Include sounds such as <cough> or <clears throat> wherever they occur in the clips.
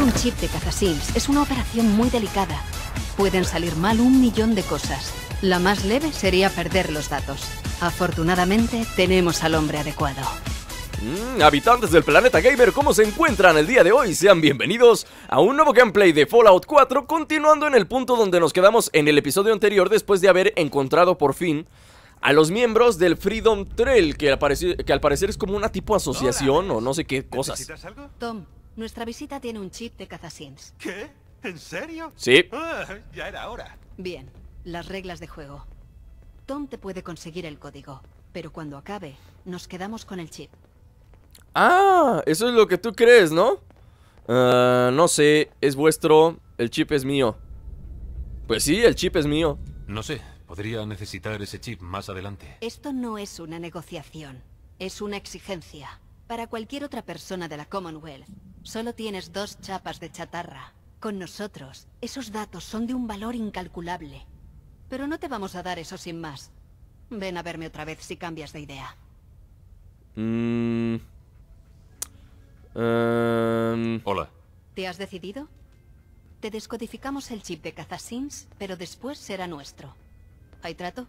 un chip de cazasims es una operación muy delicada. Pueden salir mal un millón de cosas. La más leve sería perder los datos. Afortunadamente, tenemos al hombre adecuado. Mm, habitantes del planeta gamer, ¿cómo se encuentran el día de hoy? Sean bienvenidos a un nuevo gameplay de Fallout 4, continuando en el punto donde nos quedamos en el episodio anterior después de haber encontrado por fin a los miembros del Freedom Trail, que al, parecer, es como una tipo asociación o no sé qué cosas. Tom, nuestra visita tiene un chip de Cazasins. ¿Qué? ¿En serio? Sí. Ah, ya era hora. Bien, las reglas de juego. Tom te puede conseguir el código, pero cuando acabe, nos quedamos con el chip. Ah, eso es lo que tú crees, ¿no? Ah, no sé, es vuestro, el chip es mío. Pues sí, el chip es mío. No sé, podría necesitar ese chip más adelante. Esto no es una negociación, es una exigencia. Para cualquier otra persona de la Commonwealth, solo tienes dos chapas de chatarra. Con nosotros, esos datos son de un valor incalculable. Pero no te vamos a dar eso sin más. Ven a verme otra vez si cambias de idea. Mm. Em. Hola. ¿Te has decidido? Te descodificamos el chip de Cazasins, pero después será nuestro. ¿Hay trato?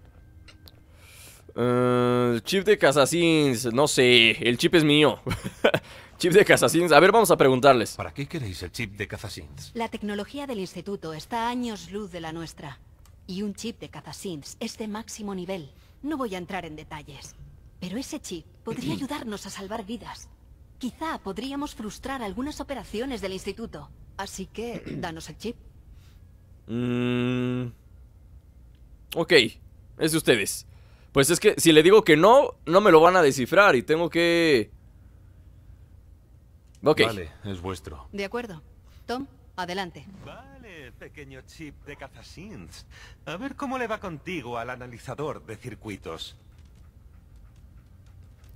Eh, chip de Casasins, no sé, el chip es mío. <laughs> chip de Casasins, a ver, vamos a preguntarles. ¿Para qué queréis el chip de Cazasins? La tecnología del instituto está a años luz de la nuestra. Y un chip de Cazasins es de máximo nivel. No voy a entrar en detalles. Pero ese chip podría ayudarnos a salvar vidas. Quizá podríamos frustrar algunas operaciones del instituto. Así que, <clears throat> danos el chip. Mm. Ok, es de ustedes. Pues es que si le digo que no, no me lo van a descifrar y tengo que... Vale, es vuestro. De acuerdo. Tom, adelante. Vale, pequeño chip de cazasins. A ver cómo le va contigo al analizador de circuitos.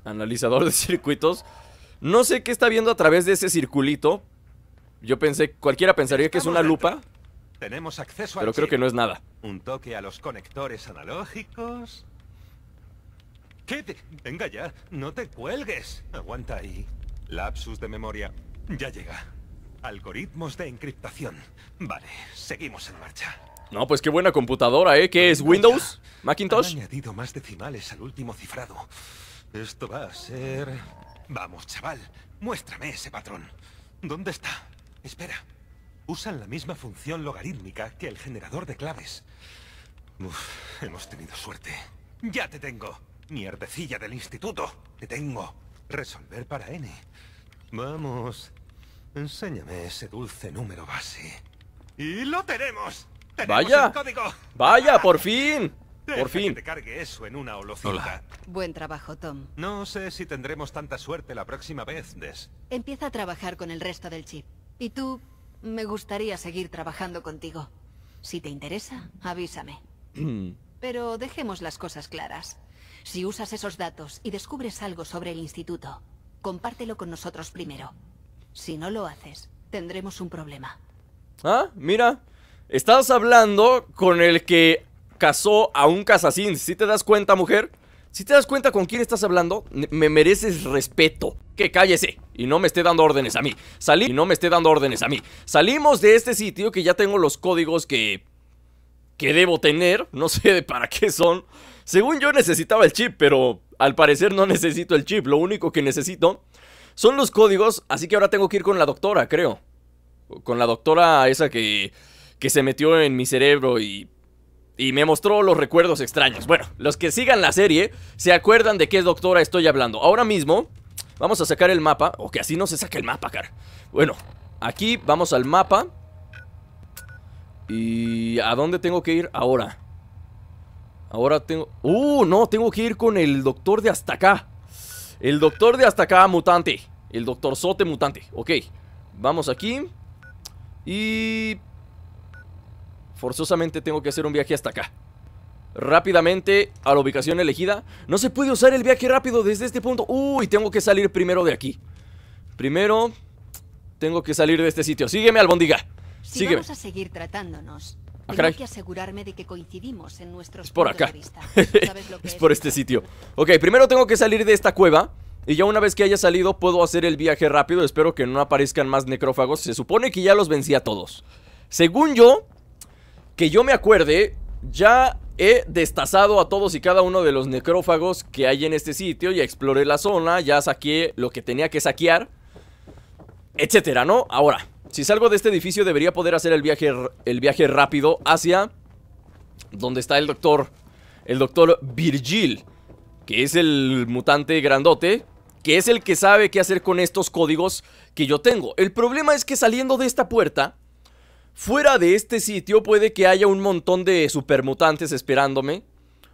Analizador de circuitos. No sé qué está viendo a través de ese circulito. Yo pensé, cualquiera pensaría que es una lupa. Tenemos acceso pero creo que no es nada. Un toque a los conectores analógicos, ¿Qué Venga ya, no te cuelgues. Aguanta ahí. Lapsus de memoria. Ya llega. Algoritmos de encriptación. Vale, seguimos en marcha. No, pues qué buena computadora, ¿eh? ¿Qué es? ¿Windows? ¿Macintosh? Han añadido más decimales al último cifrado. Esto va a ser... Vamos, chaval, muéstrame ese patrón. ¿Dónde está? Espera. Usan la misma función logarítmica que el generador de claves. Uf, hemos tenido suerte. ¡Ya te tengo! mierdecilla del instituto. Te tengo. Resolver para N. Vamos. Enséñame ese dulce número base. ¡Y lo tenemos! ¡Tenemos ¡Vaya! ¡Vaya, <laughs> por fin! por fin. te cargue eso en una holocita. Buen trabajo, Tom. No sé si tendremos tanta suerte la próxima vez, Des. Empieza a trabajar con el resto del chip. Y tú, me gustaría seguir trabajando contigo. Si te interesa, avísame. Mm. Pero dejemos las cosas claras. Si usas esos datos y descubres algo sobre el instituto, compártelo con nosotros primero. Si no lo haces, tendremos un problema. Ah, mira. Estás hablando con el que casó a un casasín. Si te das cuenta, mujer, si te das cuenta con quién estás hablando, me mereces respeto. Que cállese y no me esté dando órdenes a mí. Salí y no me esté dando órdenes a mí. Salimos de este sitio que ya tengo los códigos que que debo tener, no sé de para qué son. Según yo necesitaba el chip, pero al parecer no necesito el chip. Lo único que necesito son los códigos, así que ahora tengo que ir con la doctora, creo. Con la doctora esa que, que se metió en mi cerebro y y me mostró los recuerdos extraños. Bueno, los que sigan la serie se acuerdan de qué doctora estoy hablando. Ahora mismo vamos a sacar el mapa. O que así no se saque el mapa, cara. Bueno, aquí vamos al mapa. ¿Y a dónde tengo que ir ahora? Ahora tengo... ¡Uh! No, tengo que ir con el doctor de hasta acá. El doctor de hasta acá, mutante. El doctor Sote mutante. Ok. Vamos aquí. Y... Forzosamente tengo que hacer un viaje hasta acá. Rápidamente a la ubicación elegida. No se puede usar el viaje rápido desde este punto. ¡Uy! Y tengo que salir primero de aquí. Primero... Tengo que salir de este sitio. Sígueme, albondiga. Si Sígueme. vamos a seguir tratándonos, Ah, que asegurarme de que coincidimos en nuestros Es por acá. <laughs> es por este sitio. Ok, primero tengo que salir de esta cueva. Y ya una vez que haya salido puedo hacer el viaje rápido. Espero que no aparezcan más necrófagos. Se supone que ya los vencí a todos. Según yo, que yo me acuerde, ya he destazado a todos y cada uno de los necrófagos que hay en este sitio. Ya exploré la zona, ya saqué lo que tenía que saquear etcétera, ¿no? Ahora, si salgo de este edificio debería poder hacer el viaje, el viaje rápido hacia donde está el doctor, el doctor Virgil, que es el mutante grandote, que es el que sabe qué hacer con estos códigos que yo tengo. El problema es que saliendo de esta puerta, fuera de este sitio puede que haya un montón de supermutantes esperándome,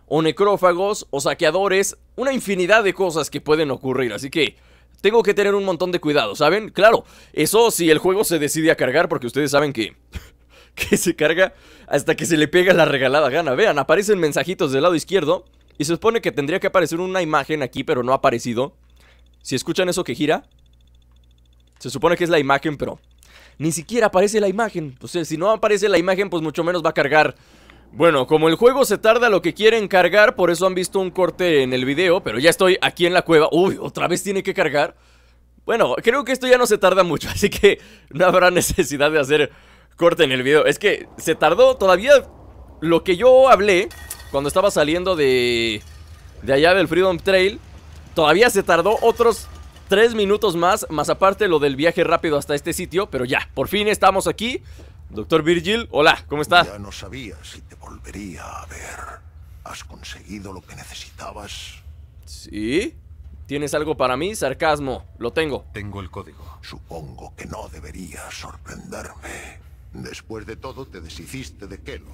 o necrófagos, o saqueadores, una infinidad de cosas que pueden ocurrir, así que tengo que tener un montón de cuidado, ¿saben? Claro, eso si el juego se decide a cargar, porque ustedes saben que... <laughs> que se carga hasta que se le pega la regalada gana. Vean, aparecen mensajitos del lado izquierdo y se supone que tendría que aparecer una imagen aquí, pero no ha aparecido. Si escuchan eso que gira, se supone que es la imagen, pero ni siquiera aparece la imagen. O pues, sea, eh, si no aparece la imagen, pues mucho menos va a cargar bueno, como el juego se tarda lo que quieren cargar, por eso han visto un corte en el video, pero ya estoy aquí en la cueva. Uy, otra vez tiene que cargar. Bueno, creo que esto ya no se tarda mucho, <laughs> así que no habrá necesidad de hacer corte en el video. Es que se tardó todavía lo que yo hablé cuando estaba saliendo de, de allá del Freedom Trail. Todavía se tardó otros tres minutos más, más aparte lo del viaje rápido hasta este sitio, pero ya, por fin estamos aquí. Doctor Virgil, hola, ¿cómo estás? Ya no sabía si te Debería haber. ¿Has conseguido lo que necesitabas? Sí. ¿Tienes algo para mí? Sarcasmo. Lo tengo. Tengo el código. Supongo que no debería sorprenderme. Después de todo, te deshiciste de Kelo.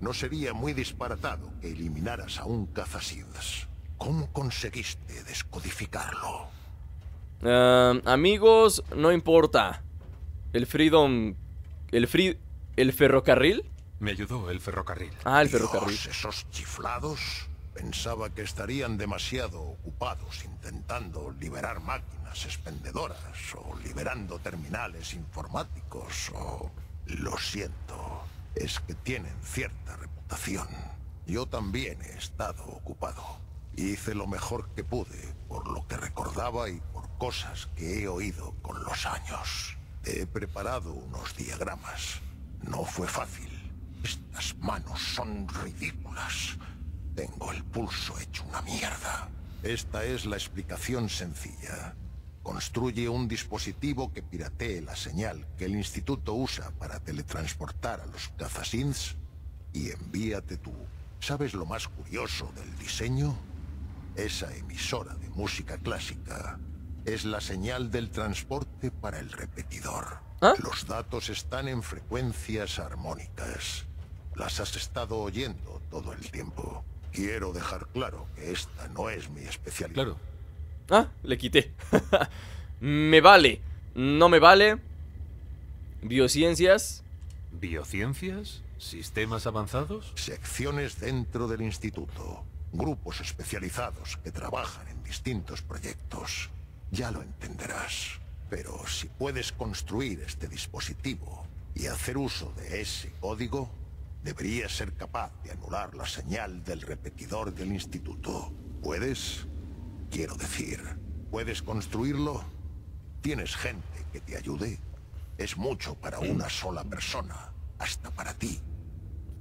No sería muy disparatado que eliminaras a un cazasids. ¿Cómo conseguiste descodificarlo? Em, amigos, no importa. El Freedom... ¿El, free, el ferrocarril? Me ayudó el ferrocarril. Ah, el ferrocarril. esos chiflados. Pensaba que estarían demasiado ocupados intentando liberar máquinas expendedoras o liberando terminales informáticos o... Lo siento, es que tienen cierta reputación. Yo también he estado ocupado. Hice lo mejor que pude por lo que recordaba y por cosas que he oído con los años. He preparado unos diagramas. No fue fácil estas manos son ridículas. Tengo el pulso hecho una mierda. Esta es la explicación sencilla. Construye un dispositivo que piratee la señal que el instituto usa para teletransportar a los cazasins y envíate tú. ¿Sabes lo más curioso del diseño? Esa emisora de música clásica es la señal del transporte para el repetidor. ¿Ah? Los datos están en frecuencias armónicas. Las has estado oyendo todo el tiempo. Quiero dejar claro que esta no es mi especialidad. Claro. Ah, le quité. <laughs> me vale. No me vale. Biociencias. ¿Biociencias? ¿Sistemas avanzados? Secciones dentro del instituto. Grupos especializados que trabajan en distintos proyectos. Ya lo entenderás. Pero si puedes construir este dispositivo y hacer uso de ese código, Deberías ser capaz de anular la señal del repetidor del instituto. ¿Puedes? Quiero decir, ¿puedes construirlo? ¿Tienes gente que te ayude? Es mucho para una sola persona, hasta para ti.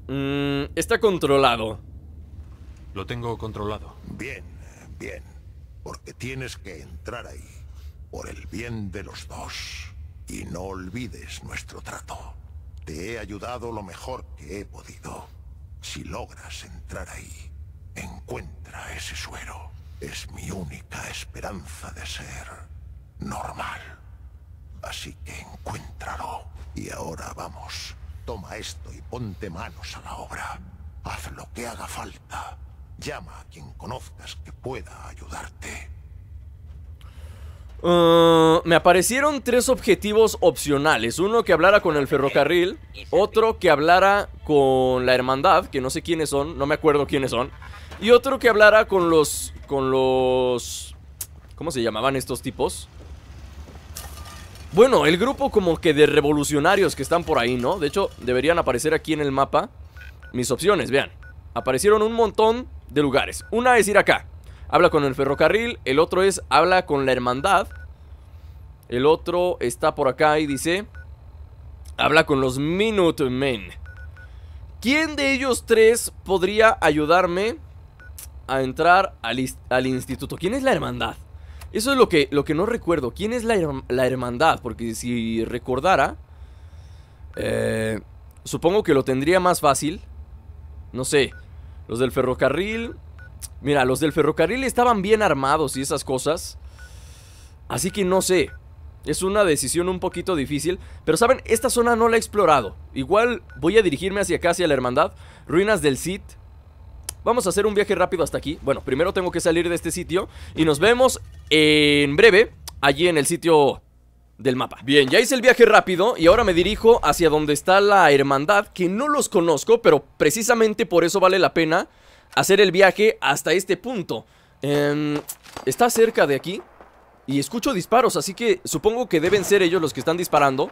Mm, está controlado. Lo tengo controlado. Bien, bien. Porque tienes que entrar ahí, por el bien de los dos. Y no olvides nuestro trato. Te he ayudado lo mejor que he podido. Si logras entrar ahí, encuentra ese suero. Es mi única esperanza de ser normal. Así que encuéntralo. Y ahora vamos. Toma esto y ponte manos a la obra. Haz lo que haga falta. Llama a quien conozcas que pueda ayudarte. Uh, me aparecieron tres objetivos opcionales. Uno que hablara con el ferrocarril, otro que hablara con la hermandad, que no sé quiénes son, no me acuerdo quiénes son, y otro que hablara con los con los ¿cómo se llamaban estos tipos? Bueno, el grupo como que de revolucionarios que están por ahí, ¿no? De hecho, deberían aparecer aquí en el mapa mis opciones, vean. Aparecieron un montón de lugares. Una es ir acá habla con el ferrocarril, el otro es habla con la hermandad, el otro está por acá y dice, habla con los Minutemen. ¿Quién de ellos tres podría ayudarme a entrar al, al instituto? ¿Quién es la hermandad? Eso es lo que, lo que no recuerdo. ¿Quién es la, hermandad? Porque si recordara, eh, supongo que lo tendría más fácil. No sé, los del ferrocarril, Mira, los del ferrocarril estaban bien armados y esas cosas. Así que no sé. Es una decisión un poquito difícil. Pero saben, esta zona no la he explorado. Igual voy a dirigirme hacia acá, hacia la hermandad. Ruinas del Cid. Vamos a hacer un viaje rápido hasta aquí. Bueno, primero tengo que salir de este sitio. Y nos vemos en breve allí en el sitio del mapa. Bien, ya hice el viaje rápido y ahora me dirijo hacia donde está la hermandad, que no los conozco, pero precisamente por eso vale la pena hacer el viaje hasta este punto. Em, está cerca de aquí y escucho disparos, así que supongo que deben ser ellos los que están disparando.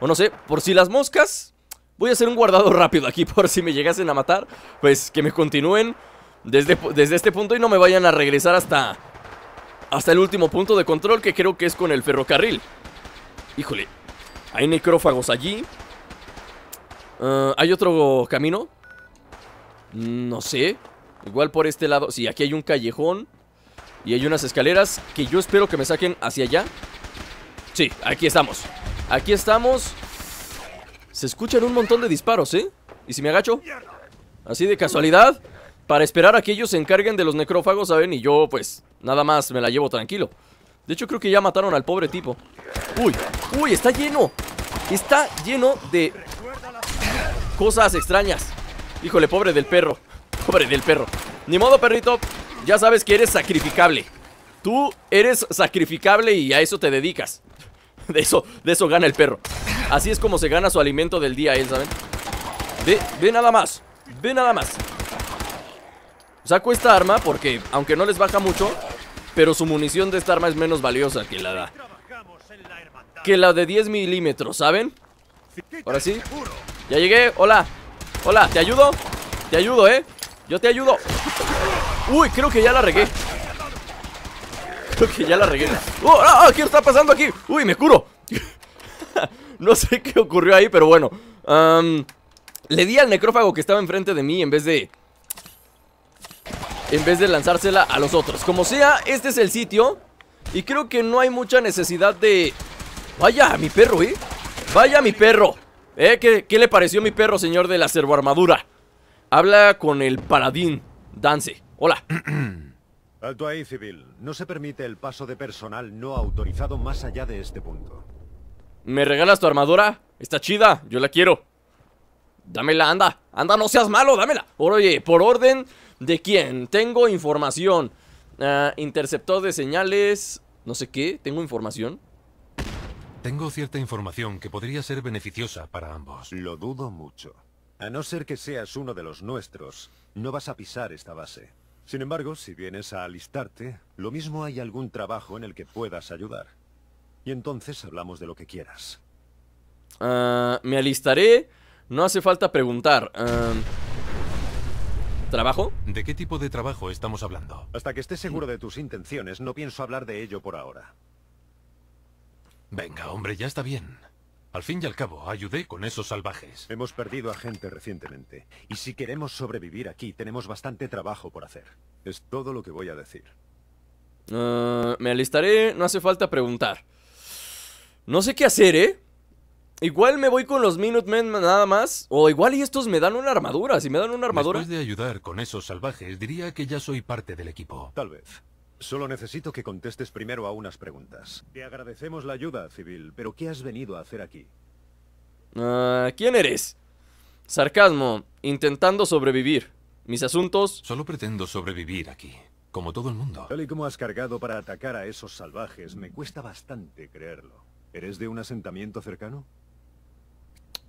O no sé, por si las moscas, voy a hacer un guardado <laughs> rápido aquí por si me llegasen a matar. Pues que me continúen desde, desde este punto y no me vayan a regresar hasta, hasta el último punto de control que creo que es con el ferrocarril. Híjole, hay necrófagos allí. Eh, ¿Hay otro camino? No sé. Igual por este lado. Sí, aquí hay un callejón. Y hay unas escaleras que yo espero que me saquen hacia allá. Sí, aquí estamos. Aquí estamos. Se escuchan un montón de disparos, ¿eh? ¿Y si me agacho? Así de casualidad. Para esperar a que ellos se encarguen de los necrófagos, ¿saben? Y yo, pues, nada más me la llevo tranquilo. De hecho, creo que ya mataron al pobre tipo. ¡Uy! ¡Uy! ¡Está lleno! Está lleno de... Cosas extrañas. Híjole, pobre del perro. Pobre del perro. Ni modo, perrito. Ya sabes que eres sacrificable. Tú eres sacrificable y a eso te dedicas. <laughs> De eso, de eso gana el perro. Así es como se gana su alimento del día, él, ¿saben? Ve, ve nada más. Ve nada más. Saco esta arma porque, aunque no les baja mucho, pero su munición de esta arma es menos valiosa que la da. Que la de 10 milímetros, ¿saben? Ahora sí. Ya llegué. Hola. Hola, ¿te ayudo? Te ayudo, ¿eh? Yo te ayudo Uy, creo que ya la regué Creo que ya la regué ¡Oh, ah, ah qué está pasando aquí! Uy, me curo <laughs> No sé qué ocurrió ahí, pero bueno Le di al necrófago que estaba enfrente de mí en vez de... En vez de lanzársela a los otros Como sea, este es el sitio Y creo que no hay mucha necesidad de... Vaya, mi perro, ¿eh? Vaya, mi perro ¿Eh? ¿Qué, le pareció mi perro, señor de la armadura? Habla con el paladín. Dance. Hola. <clears throat> Alto ahí, civil. No se permite el paso de personal no autorizado más allá de este punto. ¿Me regalas tu armadura? Está chida, yo la quiero. Dámela, anda. Anda, no seas malo, dámela. Oye, por orden de quién. Tengo información. Ah, interceptor de señales. No sé qué. Tengo información. Tengo cierta información que podría ser beneficiosa para ambos. Lo dudo mucho. A no ser que seas uno de los nuestros, no vas a pisar esta base. Sin embargo, si vienes a alistarte, lo mismo hay algún trabajo en el que puedas ayudar. Y entonces hablamos de lo que quieras. Ah, me alistaré. No hace falta preguntar. Ah, ¿Trabajo? ¿De qué tipo de trabajo estamos hablando? Hasta que estés seguro de tus intenciones, no pienso hablar de ello por ahora. Venga, hombre, ya está bien. Al fin y al cabo, ayudé con esos salvajes. Hemos perdido a gente recientemente. Y si queremos sobrevivir aquí, tenemos bastante trabajo por hacer. Es todo lo que voy a decir. Ah, me alistaré, no hace falta preguntar. No sé qué hacer, ¿eh? Igual me voy con los Minutemen nada más. O igual y estos me dan una armadura. Si me dan una armadura... Después de ayudar con esos salvajes, diría que ya soy parte del equipo. Tal vez. Solo necesito que contestes primero a unas preguntas. Te agradecemos la ayuda, civil, pero ¿qué has venido a hacer aquí? Ah, ¿Quién eres? Sarcasmo, intentando sobrevivir. Mis asuntos... Solo pretendo sobrevivir aquí, como todo el mundo. Tal y como has cargado para atacar a esos salvajes, me cuesta bastante creerlo. ¿Eres de un asentamiento cercano?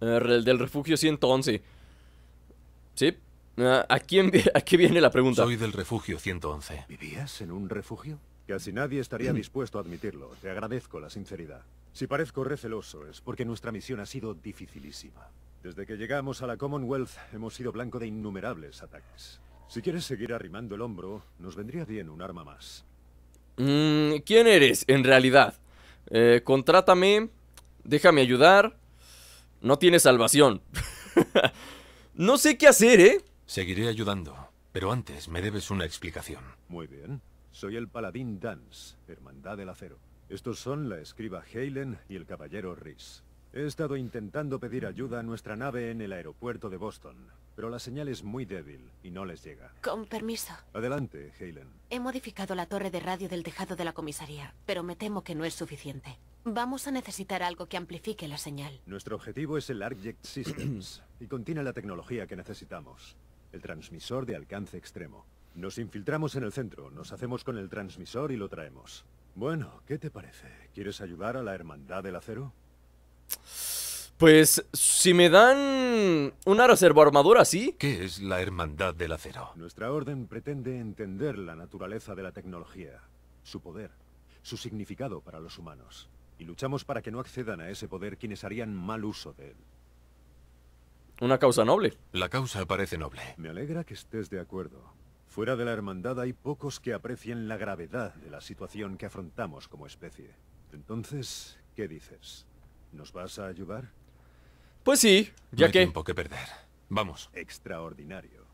Eh, el del refugio 111. Sí, Ah, ¿a, quién, ¿A qué viene la pregunta? Soy del refugio 111. ¿Vivías en un refugio? Casi nadie estaría <clears throat> dispuesto a admitirlo. Te agradezco la sinceridad. Si parezco receloso es porque nuestra misión ha sido dificilísima. Desde que llegamos a la Commonwealth hemos sido blanco de innumerables ataques. Si quieres seguir arrimando el hombro, nos vendría bien un arma más. Mm, ¿Quién eres en realidad? Eh, contrátame, déjame ayudar. No tienes salvación. <laughs> no sé qué hacer, ¿eh? Seguiré ayudando, pero antes me debes una explicación. Muy bien. Soy el paladín Dance, Hermandad del Acero. Estos son la escriba Halen y el caballero Rhys. He estado intentando pedir ayuda a nuestra nave en el aeropuerto de Boston, pero la señal es muy débil y no les llega. Con permiso. Adelante, Halen. He modificado la torre de radio del tejado de la comisaría, pero me temo que no es suficiente. Vamos a necesitar algo que amplifique la señal. Nuestro objetivo es el Arject Systems y contiene la tecnología que necesitamos el transmisor de alcance extremo. Nos infiltramos en el centro, nos hacemos con el transmisor y lo traemos. Bueno, ¿qué te parece? ¿Quieres ayudar a la Hermandad del Acero? Pues si me dan una reserva armadura, ¿sí? ¿Qué es la Hermandad del Acero? Nuestra orden pretende entender la naturaleza de la tecnología, su poder, su significado para los humanos. Y luchamos para que no accedan a ese poder quienes harían mal uso de él. Una causa noble. La causa parece noble. Me alegra que estés de acuerdo. Fuera de la hermandad hay pocos que aprecien la gravedad de la situación que afrontamos como especie. Entonces, ¿qué dices? ¿Nos vas a ayudar? Pues sí, ya no hay tiempo que perder. Vamos. Extraordinario.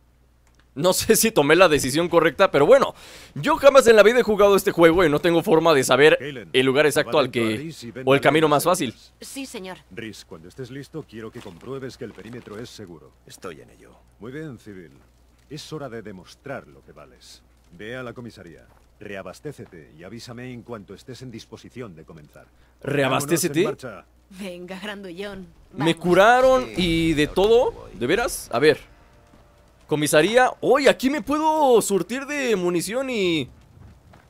No sé si tomé la decisión correcta, pero bueno, yo jamás en la vida he jugado este juego y no tengo forma de saber el lugar exacto al que... o el camino más fácil. Sí, señor. Rhys, cuando estés listo, quiero que compruebes que el perímetro es seguro. Estoy en ello. Muy bien, Civil. Es hora de demostrar lo que vales. Ve a la comisaría. Reabastécete y avísame en cuanto estés en disposición de comenzar. ¿Reabastécete? Venga, grandullón. Me curaron y de todo. ¿De veras? A ver... Comisaría. hoy aquí me puedo surtir de munición y...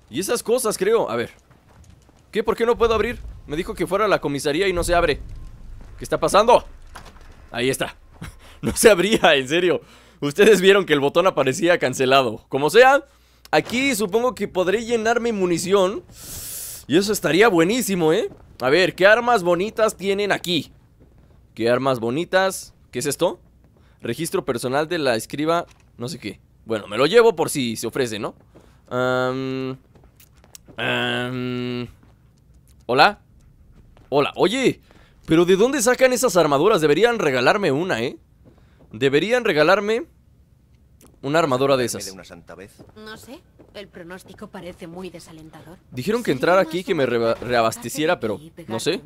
Y esas cosas, creo. A ver. ¿Qué? ¿Por qué no puedo abrir? Me dijo que fuera la comisaría y no se abre. ¿Qué está pasando? Ahí está. <laughs> no se abría, en serio. Ustedes vieron que el botón aparecía cancelado. Como sea, aquí supongo que podré llenarme munición. Y eso estaría buenísimo, ¿eh? A ver, ¿qué armas bonitas tienen aquí? ¿Qué armas bonitas? ¿Qué es esto? Registro personal de la escriba, no sé qué. Bueno, me lo llevo por si se ofrece, ¿no? Hola. Hola, oye. Pero ¿de dónde sacan esas armaduras? Deberían regalarme una, ¿eh? Deberían regalarme una armadura de esas. No sé, el pronóstico parece muy desalentador. Dijeron que entrara aquí que me reabasteciera, pero no sé.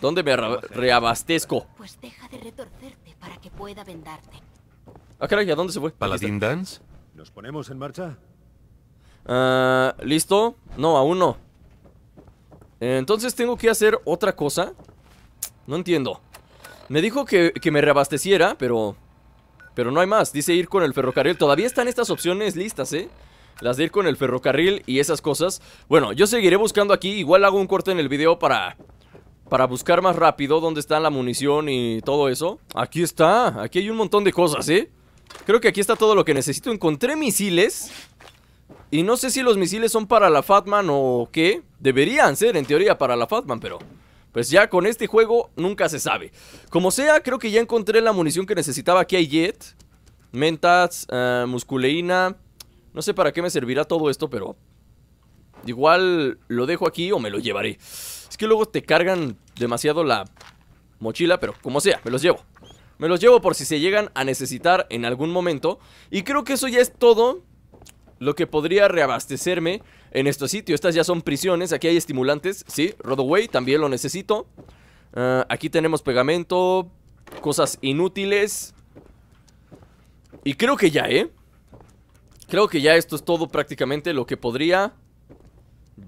¿Dónde me reabastezco? Pues deja de retorcerte para que pueda vendarte. Ah, caray, ¿a dónde se fue? Paladin Dance? ¿Nos ponemos en marcha? Ah... ¿Listo? No, aún no. Entonces tengo que hacer otra cosa. No entiendo. Me dijo que, que me reabasteciera, pero... Pero no hay más. Dice ir con el ferrocarril. Todavía están estas opciones listas, ¿eh? Las de ir con el ferrocarril y esas cosas. Bueno, yo seguiré buscando aquí. Igual hago un corte en el video para para buscar más rápido dónde está la munición y todo eso. Aquí está, aquí hay un montón de cosas, ¿eh? Creo que aquí está todo lo que necesito. Encontré misiles. Y no sé si los misiles son para la Fatman o qué. Deberían ser, en teoría, para la Fatman, pero... Pues ya con este juego nunca se sabe. Como sea, creo que ya encontré la munición que necesitaba. Aquí hay Jet, Mentats, eh, Musculeína. No sé para qué me servirá todo esto, pero... Igual lo dejo aquí o me lo llevaré. Es que luego te cargan demasiado la mochila, pero como sea, me los llevo. Me los llevo por si se llegan a necesitar en algún momento. Y creo que eso ya es todo lo que podría reabastecerme en este sitio. Estas ya son prisiones, aquí hay estimulantes, sí, Roadway también lo necesito. Ah, aquí tenemos pegamento, cosas inútiles. Y creo que ya, ¿eh? Creo que ya esto es todo prácticamente lo que podría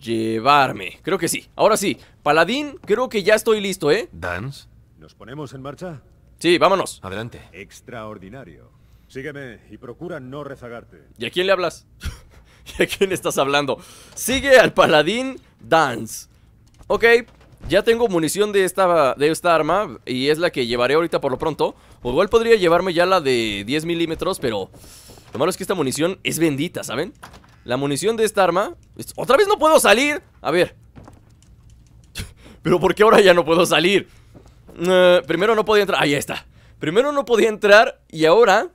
Llevarme. Creo que sí. Ahora sí. Paladín, creo que ya estoy listo, ¿eh? Dance. ¿Nos ponemos en marcha? Sí, vámonos. Adelante. Extraordinario. Sígueme y procura no rezagarte. ¿Y a quién le hablas? <laughs> ¿Y a quién estás hablando? Sigue al paladín Dance. Ok, ya tengo munición de esta, de esta arma y es la que llevaré ahorita por lo pronto. O igual podría llevarme ya la de 10 milímetros, pero lo malo es que esta munición es bendita, ¿saben? La munición de esta arma... ¡Otra vez no puedo salir! A ver. <laughs> ¿Pero por qué ahora ya no puedo salir? Eh, primero no podía entrar... Ahí está. Primero no podía entrar y ahora...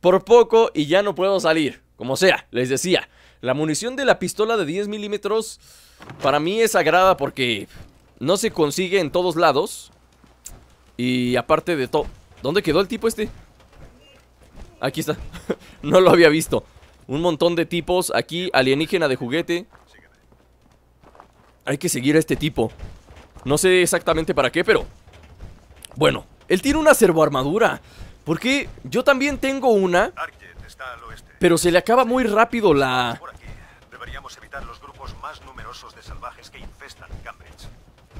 Por poco y ya no puedo salir. Como sea, les decía. La munición de la pistola de 10 milímetros... Para mí es sagrada porque... No se consigue en todos lados. Y aparte de todo... ¿Dónde quedó el tipo este? Aquí está. <laughs> no lo había visto. Un montón de tipos aquí, alienígena de juguete Hay que seguir a este tipo No sé exactamente para qué, pero Bueno, él tiene una servoarmadura Porque yo también tengo una Pero se le acaba muy rápido la... Deberíamos evitar los grupos más numerosos de salvajes que infestan Cambridge.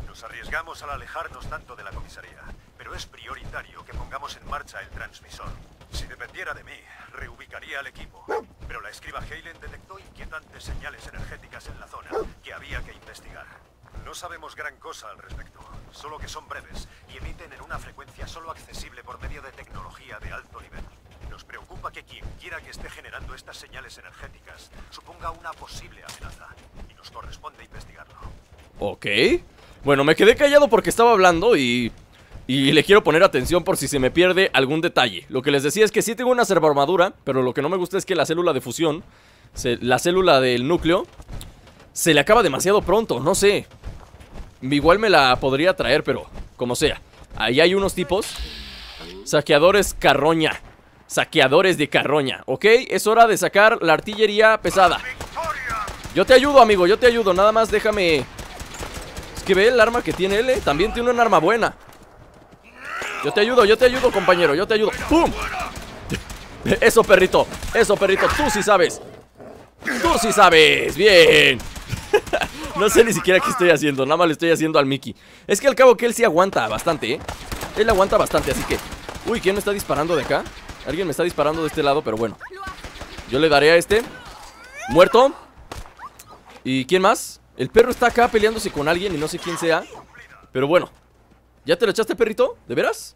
Nos arriesgamos al alejarnos tanto de la comisaría, pero es prioritario que pongamos en marcha el transmisor. Si dependiera de mí, reubicaría al equipo. Pero la escriba Halen detectó inquietantes señales energéticas en la zona que había que investigar. No sabemos gran cosa al respecto, solo que son breves y emiten en una frecuencia solo accesible por medio de tecnología de alto nivel. Nos preocupa que quien quiera que esté generando estas señales energéticas suponga una posible amenaza y nos corresponde investigarlo. Ok. Bueno, me quedé callado porque estaba hablando y y le quiero poner atención por si se me pierde algún detalle. Lo que les decía es que sí tengo una armadura pero lo que no me gusta es que la célula de fusión, la célula del núcleo, se le acaba demasiado pronto, no sé. Igual me la podría traer, pero como sea. Ahí hay unos tipos. Saqueadores carroña. Saqueadores de carroña, ¿ok? Es hora de sacar la artillería pesada. Yo te ayudo, amigo, yo te ayudo. Nada más déjame... Es que ve el arma que tiene él, ¿eh? También tiene un arma buena. Yo te ayudo, yo te ayudo, compañero, yo te ayudo ¡Pum! Eso, perrito, eso, perrito, tú sí sabes Tú sí sabes, bien <laughs> No sé ni siquiera qué estoy haciendo, nada más le estoy haciendo al Mickey Es que al cabo que él sí aguanta bastante, ¿eh? Él aguanta bastante, así que Uy, ¿quién me está disparando de acá? Alguien me está disparando de este lado, pero bueno Yo le daré a este Muerto ¿Y quién más? El perro está acá peleándose con alguien y no sé quién sea Pero bueno, ¿Ya te lo echaste, perrito? ¿De veras?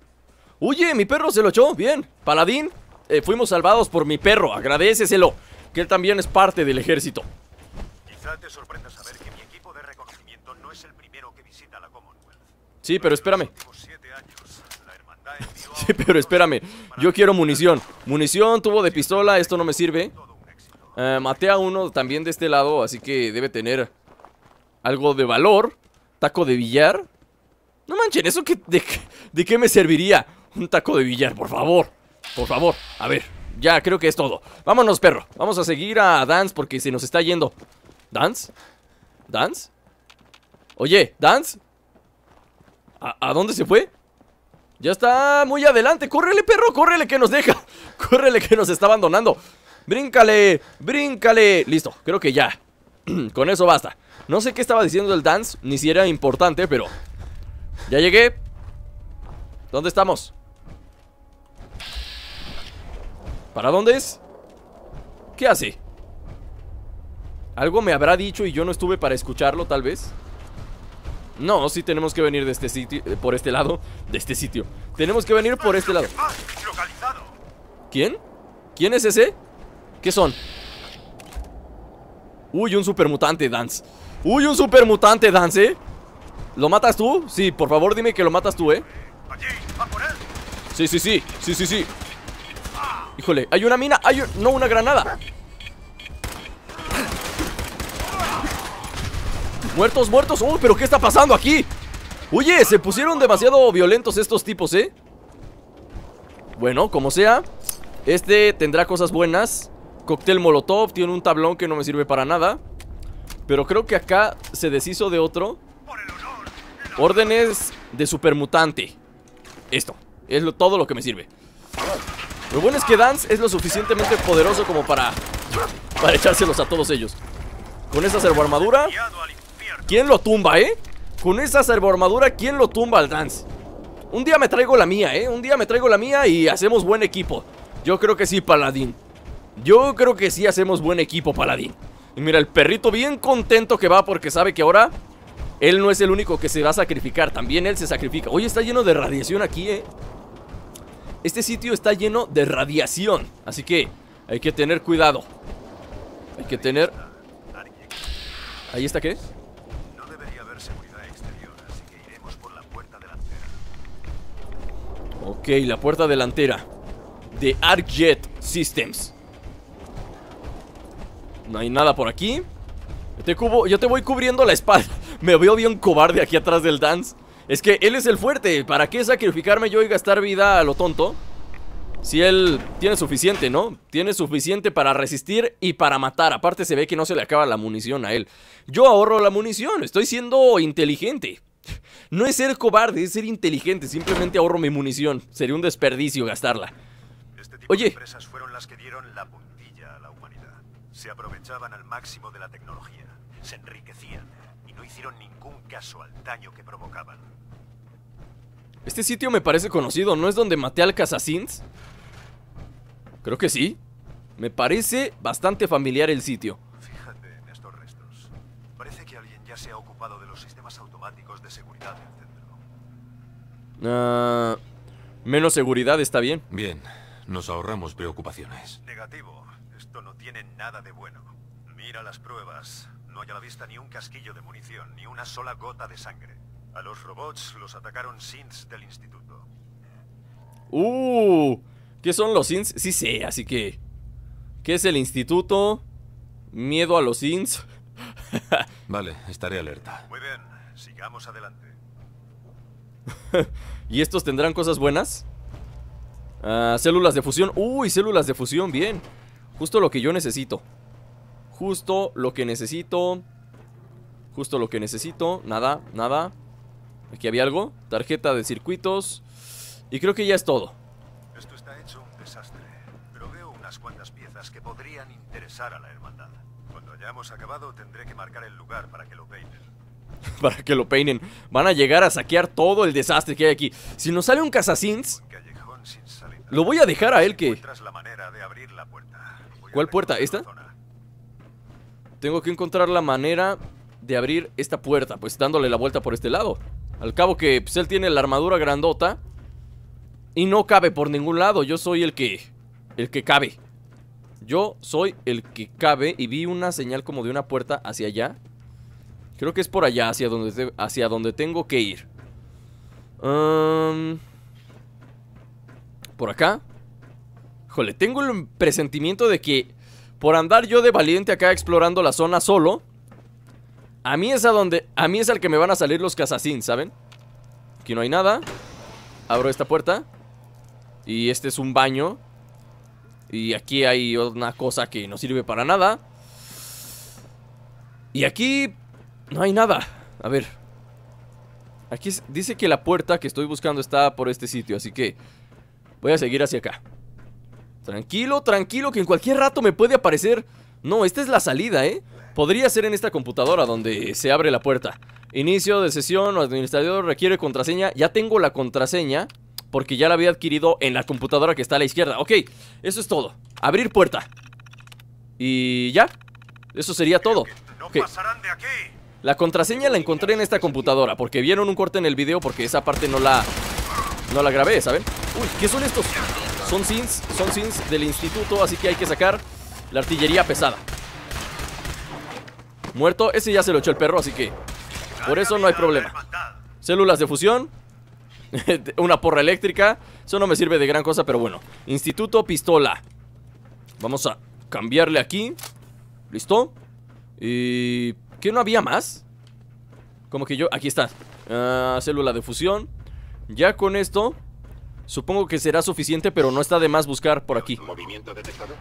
Oye, mi perro se lo echó, bien Paladín, eh, fuimos salvados por mi perro Agradeceselo, que él también es parte del ejército Quizá te sorprenda saber que mi equipo de reconocimiento No es el primero que visita la Commonwealth Sí, pero espérame Sí, pero espérame Yo quiero munición Munición, tubo de pistola, esto no me sirve eh, Maté a uno también de este lado Así que debe tener Algo de valor Taco de billar no manchen, ¿eso qué de, qué me serviría? Un taco de billar, por favor. Por favor, a ver, ya creo que es todo. Vámonos, perro. Vamos a seguir a Dance porque se nos está yendo. ¿Dance? ¿Dance? Oye, ¿Dance? ¿A, ¿A dónde se fue? Ya está muy adelante. ¡Córrele, perro! ¡Córrele que nos deja! <laughs> ¡Córrele que nos está abandonando! ¡Bríncale! ¡Bríncale! Listo, creo que ya. <clears throat> Con eso basta. No sé qué estaba diciendo el dance, ni si era importante, pero ya llegué ¿Dónde estamos? ¿Para dónde es? ¿Qué hace? Algo me habrá dicho y yo no estuve para escucharlo, tal vez No, sí tenemos que venir de este sitio eh, Por este lado De este sitio Tenemos que venir por este lado ¿Quién? ¿Quién es ese? ¿Qué son? Uy, un supermutante, Dance Uy, un supermutante, Dance, eh ¿Lo matas tú? Sí, por favor dime que lo matas tú, ¿eh? Sí, sí, sí, sí, sí, sí. Híjole, hay una mina, hay no una granada. Muertos, muertos. Uy, oh, pero ¿qué está pasando aquí? Oye, se pusieron demasiado violentos estos tipos, ¿eh? Bueno, como sea, este tendrá cosas buenas. Cóctel Molotov, tiene un tablón que no me sirve para nada. Pero creo que acá se deshizo de otro. Órdenes de supermutante. Esto. Es lo, todo lo que me sirve. Lo bueno es que Dance es lo suficientemente poderoso como para... Para echárselos a todos ellos. Con esa servoarmadura... ¿Quién lo tumba, eh? Con esa servoarmadura, ¿quién lo tumba al Dance? Un día me traigo la mía, eh. Un día me traigo la mía y hacemos buen equipo. Yo creo que sí, Paladín. Yo creo que sí hacemos buen equipo, Paladín. Y mira, el perrito bien contento que va porque sabe que ahora él no es el único que se va a sacrificar, también él se sacrifica. Oye, está lleno de radiación aquí, ¿eh? Este sitio está lleno de radiación, así que hay que tener cuidado. Hay que tener... ¿Ahí está qué? No debería exterior, así que iremos por la puerta delantera. Ok, la puerta delantera de ArcJet Systems. No hay nada por aquí. yo te voy cubriendo la espalda. Me veo bien cobarde aquí atrás del dance. Es que él es el fuerte. ¿Para qué sacrificarme yo y gastar vida a lo tonto? Si él tiene suficiente, ¿no? Tiene suficiente para resistir y para matar. Aparte se ve que no se le acaba la munición a él. Yo ahorro la munición. Estoy siendo inteligente. <laughs> No es ser cobarde, es ser inteligente. Simplemente ahorro mi munición. Sería un desperdicio gastarla. Oye. Se aprovechaban al máximo de la tecnología. Se y no hicieron ningún caso al daño que provocaban. Este sitio me parece conocido, ¿no es donde maté al Casasins? Creo que sí. Me parece bastante familiar el sitio. Fíjate en estos restos. Parece que alguien ya se ha ocupado de los sistemas automáticos de seguridad del centro. Ah, menos seguridad está bien. Bien, nos ahorramos preocupaciones. Negativo. Esto no tiene nada de bueno. Mira las pruebas. No haya a la vista ni un casquillo de munición, ni una sola gota de sangre. A los robots los atacaron synths del instituto. ¡Uh! ¿Qué son los synths? Sí sé, así que... ¿Qué es el instituto? ¿Miedo a los synths? <laughs> vale, estaré alerta. Muy bien, sigamos adelante. <laughs> ¿Y estos tendrán cosas buenas? Ah, células de fusión. ¡Uy, células de fusión! Bien. Justo lo que yo necesito. Justo lo que necesito. Justo lo que necesito. Nada, nada. Aquí había algo. Tarjeta de circuitos. Y creo que ya es todo. Esto está hecho un desastre. Pero veo unas cuantas piezas que podrían interesar a la hermandad. Cuando hayamos acabado tendré que marcar el lugar para que lo peinen. <laughs> para que lo peinen. Van a llegar a saquear todo el desastre que hay aquí. Si nos sale un cazasins... Lo voy a dejar a él que... La de abrir la puerta. ¿Cuál puerta? ¿Esta? Tengo que encontrar la manera de abrir esta puerta, pues dándole la vuelta por este lado. Al cabo que pues, él tiene la armadura grandota y no cabe por ningún lado. Yo soy el que... el que cabe. Yo soy el que cabe y vi una señal como de una puerta hacia allá. Creo que es por allá, hacia donde, hacia donde tengo que ir. por acá. Jole, tengo el presentimiento de que por andar yo de valiente acá explorando la zona solo, a mí es a donde, a mí es al que me van a salir los casasins, ¿saben? Aquí no hay nada. Abro esta puerta. Y este es un baño. Y aquí hay una cosa que no sirve para nada. Y aquí no hay nada. A ver. Aquí dice que la puerta que estoy buscando está por este sitio, así que voy a seguir hacia acá. Tranquilo, tranquilo, que en cualquier rato me puede aparecer... No, esta es la salida, ¿eh? Podría ser en esta computadora donde se abre la puerta. Inicio de sesión, administrador requiere contraseña. Ya tengo la contraseña porque ya la había adquirido en la computadora que está a la izquierda. Ok, eso es todo. Abrir puerta. Y ya. Eso sería todo. aquí. La contraseña la encontré en esta computadora porque vieron un corte en el video porque esa parte no la... No la grabé, ¿saben? Uy, ¿qué son estos? Son sins, son sins del instituto, así que hay que sacar la artillería pesada. Muerto, ese ya se lo echó el perro, así que por eso no hay problema. Células de fusión, <laughs> una porra eléctrica, eso no me sirve de gran cosa, pero bueno. Instituto pistola. Vamos a cambiarle aquí. ¿Listo? ¿Y qué no había más? Como que yo, aquí está. Ah, célula de fusión. Ya con esto Supongo que será suficiente, pero no está de más buscar por aquí. ¿Movimiento detectado?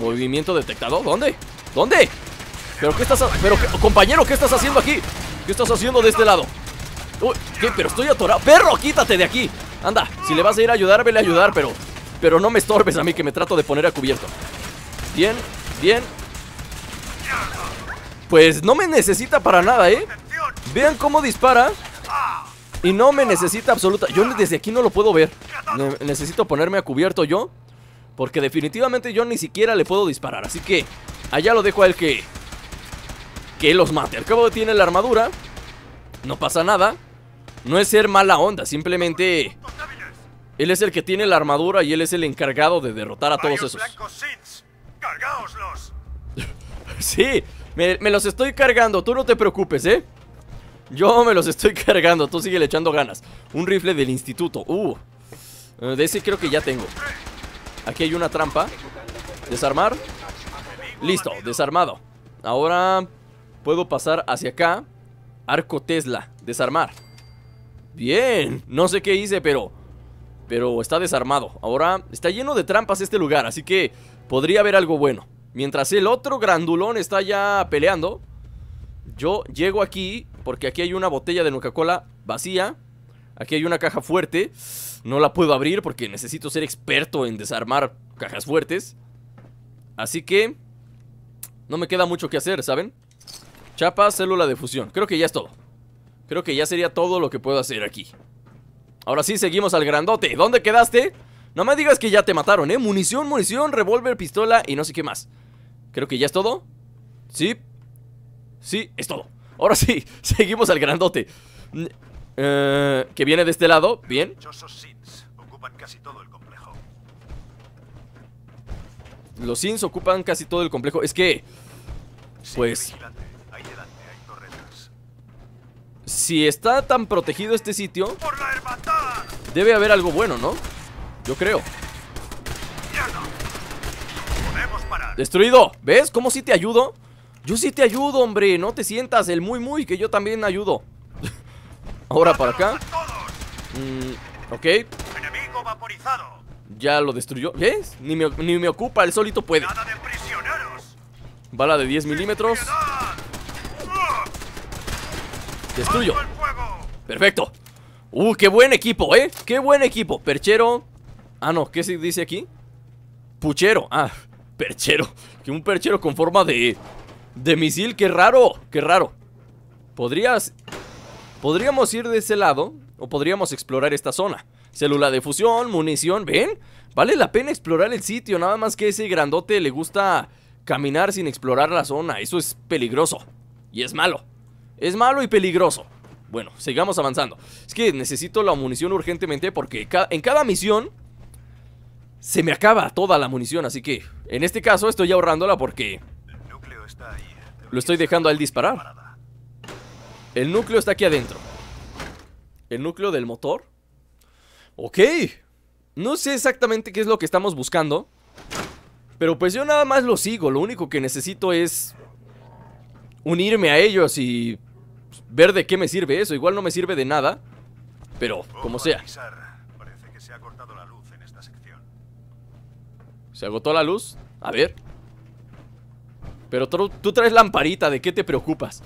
¿Movimiento detectado? ¿Dónde? ¿Dónde? ¿Pero qué estás Pero, compañero, ¿qué estás haciendo aquí? ¿Qué estás haciendo de este lado? Uy, ¿qué? Pero estoy atorado. ¡Perro, quítate de aquí! Anda, si le vas a ir a ayudar, vele a ayudar, pero... Pero no me estorbes a mí, que me trato de poner a cubierto. Bien, bien. Pues no me necesita para nada, ¿eh? Vean cómo dispara y no me necesita absoluta. Yo desde aquí no lo puedo ver. necesito ponerme a cubierto yo. Porque definitivamente yo ni siquiera le puedo disparar. Así que allá lo dejo a él que... Que los mate. Al cabo tiene la armadura. No pasa nada. No es ser mala onda. Simplemente... Él es el que tiene la armadura y él es el encargado de derrotar a todos esos. <laughs> sí, me los estoy cargando. Tú no te preocupes, ¿eh? Yo me los estoy <laughs> cargando, tú sigue le echando ganas. Un rifle del instituto, uh. Eh, de ese creo que ya tengo. Aquí hay una trampa. Desarmar. Listo, desarmado. Ahora puedo pasar hacia acá. Arco Tesla, desarmar. Bien, no sé qué hice, pero... Pero está desarmado. Ahora está lleno de trampas este lugar, así que podría haber algo bueno. Mientras el otro grandulón está ya peleando, yo llego aquí porque aquí hay una botella de Coca-Cola vacía. Aquí hay una caja fuerte. No la puedo abrir porque necesito ser experto en desarmar cajas fuertes. Así que... No me queda mucho que hacer, ¿saben? Chapa, célula de fusión. Creo que ya es todo. Creo que ya sería todo lo que puedo hacer aquí. Ahora sí, seguimos al grandote. ¿Dónde quedaste? No me digas que ya te mataron, ¿eh? Munición, munición, revólver, pistola y no sé qué más. Creo que ya es todo. Sí. Sí, es todo. Ahora sí, <laughs> seguimos al grandote mm, eh, Que viene de este lado, bien Los Sins ocupan casi todo el complejo Es que... Pues... Si está tan protegido este sitio Debe haber algo bueno, ¿no? Yo creo Destruido, ¿ves? ¿Cómo si te ayudo? Yo sí te ayudo, hombre. No te sientas el muy muy, que yo también ayudo. <laughs> Ahora para acá. Mm, ok. Ya lo destruyó. ¿Ves? Ni me, ni ocupa, el solito puede. Bala de 10 milímetros. Destruyo. Perfecto. Uh, qué buen equipo, ¿eh? Qué buen equipo. Perchero. Ah, no, ¿qué se dice aquí? Puchero. Ah, <laughs> perchero. Que un perchero con forma de de misil, qué raro, qué raro Podrías... Podríamos ir de ese lado O podríamos explorar esta zona Célula de fusión, munición, ¿ven? Vale la pena explorar el sitio Nada más que ese grandote le gusta caminar sin explorar la zona Eso es peligroso Y es malo Es malo y peligroso Bueno, sigamos avanzando Es que necesito la munición urgentemente Porque en cada misión Se me acaba toda la munición Así que en este caso estoy ahorrándola porque eh, lo estoy dejando al disparar. El núcleo está aquí adentro. El núcleo del motor. Ok. No sé exactamente qué es lo que estamos buscando. Pero pues yo nada más lo sigo. Lo único que necesito es unirme a ellos y ver de qué me sirve eso. Igual no me sirve de nada. Pero como sea. se agotó la luz. A ver. Pero tú traes lamparita, ¿de qué te preocupas?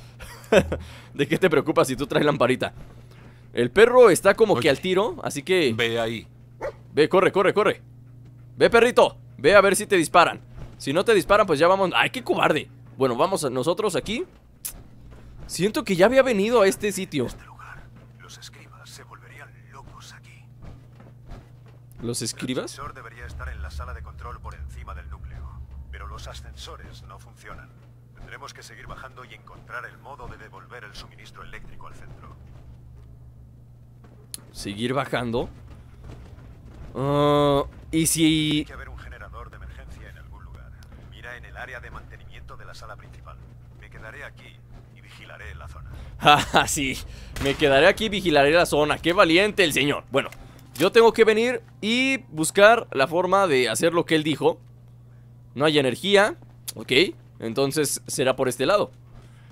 <laughs> ¿De qué te preocupas si tú traes lamparita? El perro está como que al tiro, así que... Ve ahí. Ve, corre, corre, corre. Ve, perrito. Ve a ver si te disparan. Si no te disparan, pues ya vamos... ¡Ay, qué cobarde! Bueno, vamos nosotros aquí. Siento que ya había venido a este sitio. Este lugar, los escribas se volverían locos aquí. ¿Los escribas? debería estar en la sala de control por encima del los ascensores no funcionan. Tendremos que seguir bajando y encontrar el modo de devolver el suministro eléctrico al centro. Seguir bajando. Ah, y si... Hay que haber un generador de emergencia en algún lugar. Mira en el área de mantenimiento de la sala principal. Me quedaré aquí y vigilaré la zona. <laughs> Ah, sí. Me quedaré aquí y vigilaré la zona. Qué valiente el señor. Bueno, yo tengo que venir y buscar la forma de hacer lo que él dijo. No hay energía. Ok. Entonces será por este lado.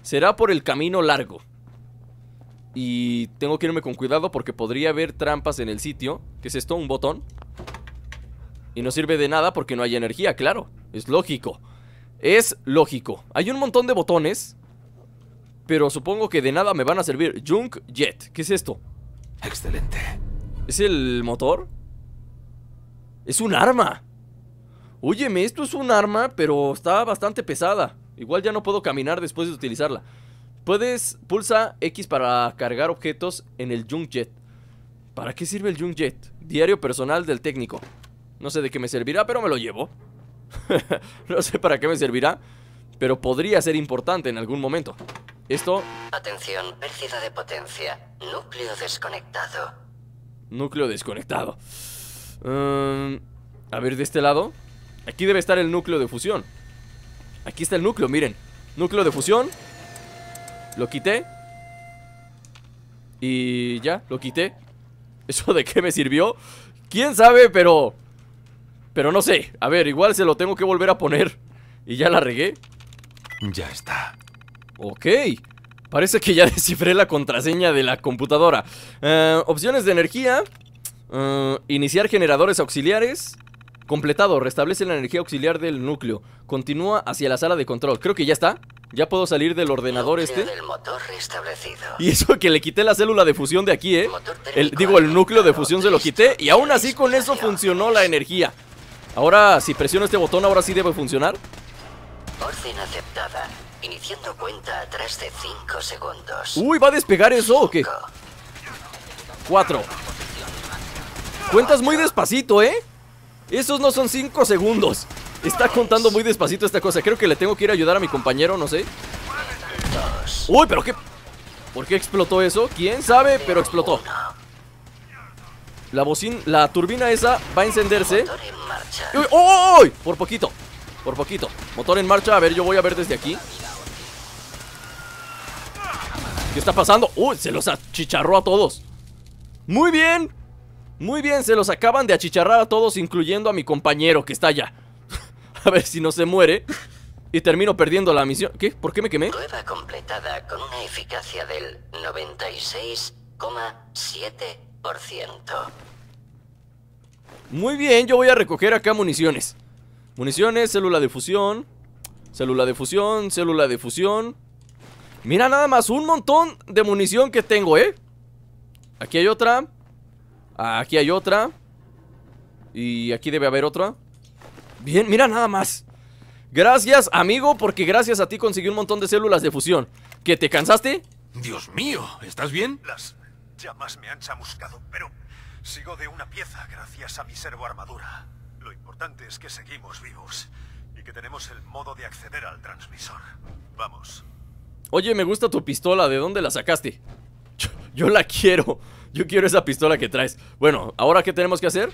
Será por el camino largo. Y tengo que irme con cuidado porque podría haber trampas en el sitio. ¿Qué es esto? Un botón. Y no sirve de nada porque no hay energía, claro. Es lógico. Es lógico. Hay un montón de botones. Pero supongo que de nada me van a servir. Junk Jet. ¿Qué es esto? Excelente. ¿Es el motor? Es un arma. Óyeme, esto es un arma, pero está bastante pesada. Igual ya no puedo caminar después de utilizarla. Puedes pulsa X para cargar objetos en el Jet. ¿Para qué sirve el Jet? Diario personal del técnico. No sé de qué me servirá, pero me lo llevo. <laughs> no sé para qué me servirá, pero podría ser importante en algún momento. Esto... Atención, pérdida de potencia. Núcleo desconectado. Núcleo desconectado. Em, a ver, de este lado... Aquí debe estar el núcleo de fusión Aquí está el núcleo, miren Núcleo de fusión Lo quité Y ya, lo quité <laughs> ¿Eso de qué me sirvió? ¿Quién sabe? Pero... Pero no sé A ver, igual se lo tengo que volver a poner Y ya la regué Ya está Ok Parece que ya <laughs> descifré la contraseña de la computadora eh, Opciones de energía eh, Iniciar generadores auxiliares Completado, restablece la energía auxiliar del núcleo. Continúa hacia la sala de control. Creo que ya está. Ya puedo salir del ordenador este. Y eso que le quité la célula de fusión de aquí, ¿eh? digo, el núcleo de fusión se lo quité. Y aún así con eso funcionó la energía. Ahora, si presiono este botón, ahora sí debe funcionar. Orden aceptada. Uy, ¿va a despegar eso o qué? 4. Cuentas muy despacito, ¿eh? Esos no son 5 segundos. Está contando muy despacito esta cosa. Creo que le tengo que ir a ayudar a mi compañero, no sé. Uy, pero qué... ¿Por qué explotó eso? ¿Quién sabe? Pero explotó. La bocina, la turbina esa va a encenderse. ¡Uy! ¡Uy! Por poquito. Por poquito. Motor en marcha. A ver, yo voy a ver desde aquí. ¿Qué está pasando? ¡Uy! Se los achicharró a todos. Muy bien. Muy bien, se los acaban de achicharrar a todos, incluyendo a mi compañero que está allá. <laughs> a ver si no se muere. Y termino perdiendo la misión. ¿Qué? ¿Por qué me quemé? Prueba completada con una eficacia del 96,7%. Muy bien, yo voy a recoger acá municiones. Municiones, célula de fusión. Célula de fusión, célula de fusión. Mira nada más, un montón de munición que tengo, ¿eh? Aquí hay otra. Aquí hay otra. Y aquí debe haber otra. Bien, mira nada más. Gracias, amigo, porque gracias a ti conseguí un montón de células de fusión. ¿Que te cansaste? Dios mío, ¿estás bien? Las llamas me han chamuscado, pero sigo de una pieza gracias a mi servo armadura. Lo importante es que seguimos vivos y que tenemos el modo de acceder al transmisor. Vamos. Oye, me gusta tu pistola, ¿de dónde la sacaste? Yo, yo la quiero. Yo quiero esa pistola que traes. Bueno, ¿ahora qué tenemos que hacer?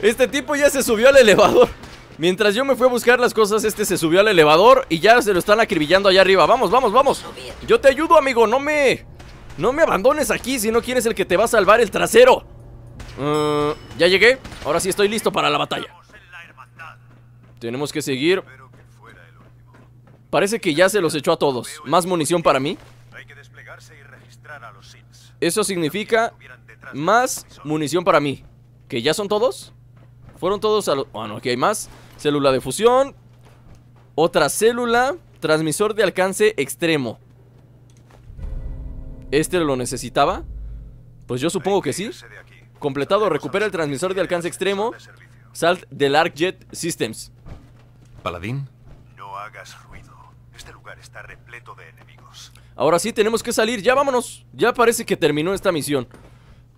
Este tipo ya se subió al elevador. Mientras yo me fui a buscar las cosas, este se subió al elevador y ya se lo están acribillando allá arriba. Vamos, vamos, vamos. Yo te ayudo, amigo. No me... No me abandones aquí si no quieres el que te va a salvar el trasero. Uh, ya llegué. Ahora sí estoy listo para la batalla. Tenemos que seguir. Parece que ya se los echó a todos. Más munición para mí. Hay que desplegarse y registrar a los eso significa más munición para mí. ¿Que ya son todos? Fueron todos a los... Bueno, ah, aquí hay más. Célula de fusión. Otra célula. Transmisor de alcance extremo. ¿Este lo necesitaba? Pues yo supongo que sí. Completado, recupera el transmisor de alcance extremo. Salt del Jet Systems. Paladín. No hagas ruido. Este lugar está repleto de enemigos. Ahora sí, tenemos que salir, ya vámonos Ya parece que terminó esta misión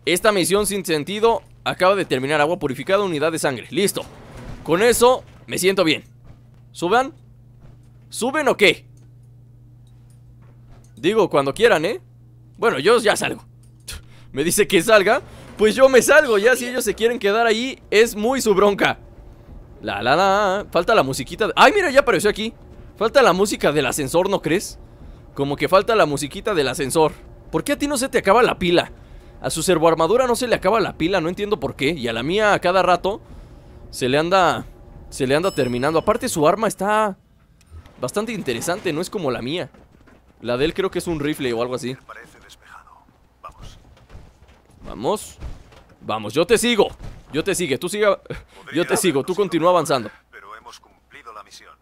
Esta misión sin sentido Acaba de terminar, agua purificada, unidad de sangre Listo, con eso me siento bien ¿Suban? ¿Suben o qué? Digo, cuando quieran, ¿eh? Bueno, yo ya salgo <laughs> Me dice que salga Pues yo me salgo, ya si ellos se quieren quedar ahí Es muy su bronca La, la, la, falta la musiquita Ay, mira, ya apareció aquí Falta la música del ascensor, ¿no crees? Como que falta la musiquita del ascensor. ¿Por qué a ti no se te acaba la pila? A su servoarmadura no se le acaba la pila, no entiendo por qué. Y a la mía a cada rato se le anda... Se le anda terminando. Aparte su arma está bastante interesante, no es como la mía. La de él creo que es un rifle o algo así. Vamos. Vamos. yo te sigo. Yo te sigo, tú siga. Yo te sigo, tú continúa avanzando. Pero hemos cumplido la misión.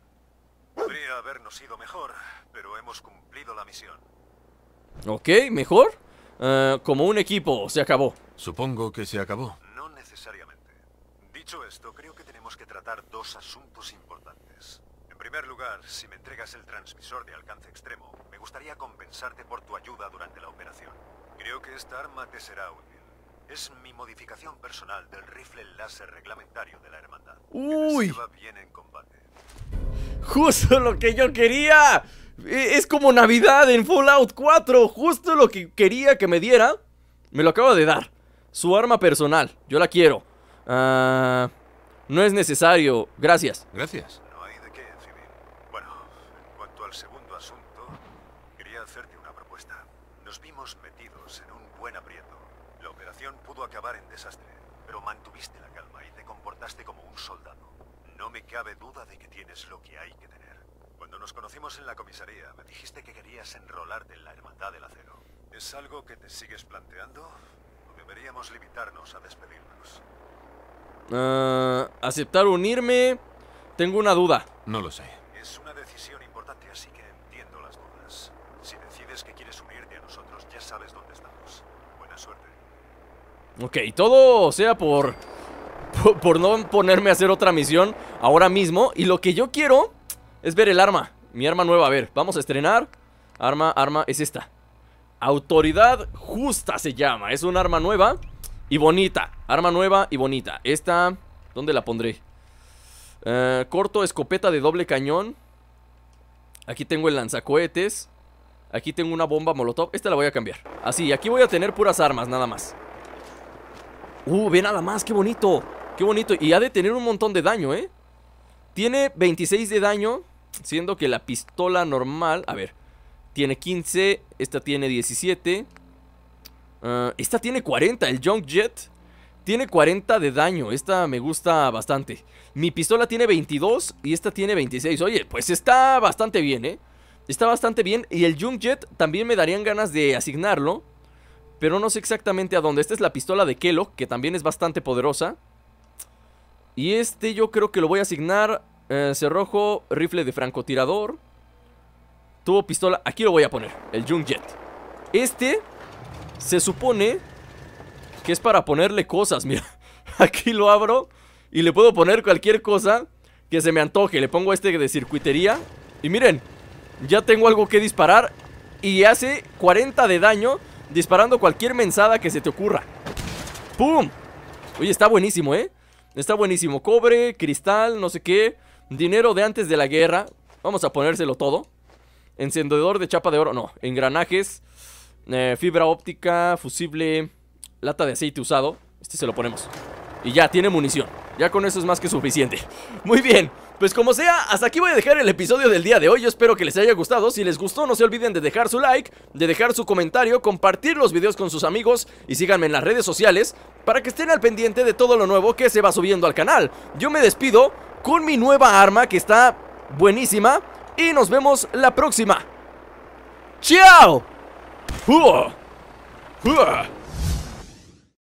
Podría habernos ido mejor, pero hemos cumplido Ok, mejor. Eh, como un equipo, se acabó. Supongo que se acabó. No necesariamente. Dicho esto, creo que tenemos que tratar dos asuntos importantes. En primer lugar, si me entregas el transmisor de alcance extremo, me gustaría compensarte por tu ayuda durante la operación. Creo que esta arma te será útil. Es mi modificación personal del rifle láser reglamentario de la hermandad. ¡Uy! bien combate. ¡Justo lo que yo quería! E, es como Navidad en Fallout 4. Justo lo que quería que me diera. Me lo acaba de dar. Su arma personal. Yo la quiero. Ah, no es necesario. Gracias. Gracias. No hay de qué, civil. Bueno, en cuanto al segundo asunto, quería hacerte una propuesta. Nos vimos metidos en un buen aprieto. La operación pudo acabar en desastre, pero mantuviste la calma y te comportaste como un soldado. No me cabe duda de que tienes lo que hay que tener. Cuando nos conocimos en la comisaría, me dijiste que querías enrolarte en la Hermandad del Acero. ¿Es algo que te sigues planteando? ¿O deberíamos limitarnos a despedirnos? Ah, ¿Aceptar unirme? Tengo una duda. No lo sé. Es una decisión importante, así que entiendo las dudas. Si decides que quieres unirte a nosotros, ya sabes dónde estamos. Buena suerte. Ok, todo sea Por, <laughs> por no ponerme a hacer otra misión ahora mismo. Y lo que yo quiero es ver el arma. Mi arma nueva, a ver, vamos a estrenar. Arma, arma, es esta. Autoridad justa se llama. Es un arma nueva y bonita. Arma nueva y bonita. Esta, ¿dónde la pondré? Eh, corto, escopeta de doble cañón. Aquí tengo el lanzacohetes. Aquí tengo una bomba molotov. Esta la voy a cambiar. Así, aquí voy a tener puras armas, nada más. Uh, ve nada más, qué bonito. Qué bonito. Y ha de tener un montón de daño, ¿eh? Tiene 26 de daño. Siendo que la pistola normal, a ver, tiene 15, esta tiene 17. Ah, esta tiene 40, el Junk Jet tiene 40 de daño, esta me gusta bastante. Mi pistola tiene 22 y esta tiene 26. Oye, pues está bastante bien, ¿eh? Está bastante bien y el Junk Jet también me darían ganas de asignarlo. Pero no sé exactamente a dónde. Esta es la pistola de Kellogg, que también es bastante poderosa. Y este yo creo que lo voy a asignar eh, cerrojo, rifle de francotirador. Tuvo pistola. Aquí lo voy a poner, el Jungjet Jet. Este se supone que es para ponerle cosas, <laughs> mira. Aquí lo abro y le puedo poner cualquier cosa que se me antoje. Le pongo este de circuitería. Y miren, ya tengo algo que disparar y hace 40 de daño disparando cualquier mensada que se te ocurra. ¡Pum! Oye, está buenísimo, ¿eh? Está buenísimo. Cobre, cristal, no sé qué. Dinero de antes de la guerra. Vamos a ponérselo todo. Encendedor de chapa de oro. No, engranajes. Eh, fibra óptica, fusible, lata de aceite usado. Este se lo ponemos. Y ya, tiene munición. Ya con eso es más que suficiente. <laughs> Muy bien. Pues como sea, hasta aquí voy a dejar el episodio del día de hoy, yo espero que les haya gustado, si les gustó no se olviden de dejar su like, de dejar su comentario, compartir los videos con sus amigos y síganme en las redes sociales para que estén al pendiente de todo lo nuevo que se va subiendo al canal. Yo me despido, con mi nueva arma que está buenísima. Y nos vemos la próxima. ¡Chao!